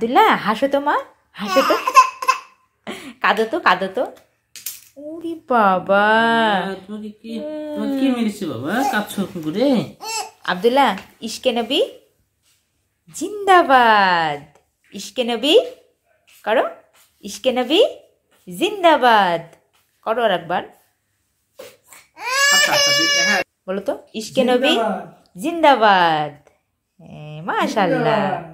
আবদুল্লাহ হাসো তো মা হাসো তো কাঁদো তো কাঁদো তো ওরে বাবা হ্যাঁ, কি মেরেছে বাবা হ্যাঁ, কাঁদছো করে আবদুল্লাহ ইশকে নবী জিন্দাবাদ ইশকে নবী করো ইশকে নবী জিন্দাবাদ করো আর একবার আচ্ছা, আচ্ছা, হ্যাঁ। বলো তো ইশকে নবী জিন্দাবাদ মাশাল্লাহ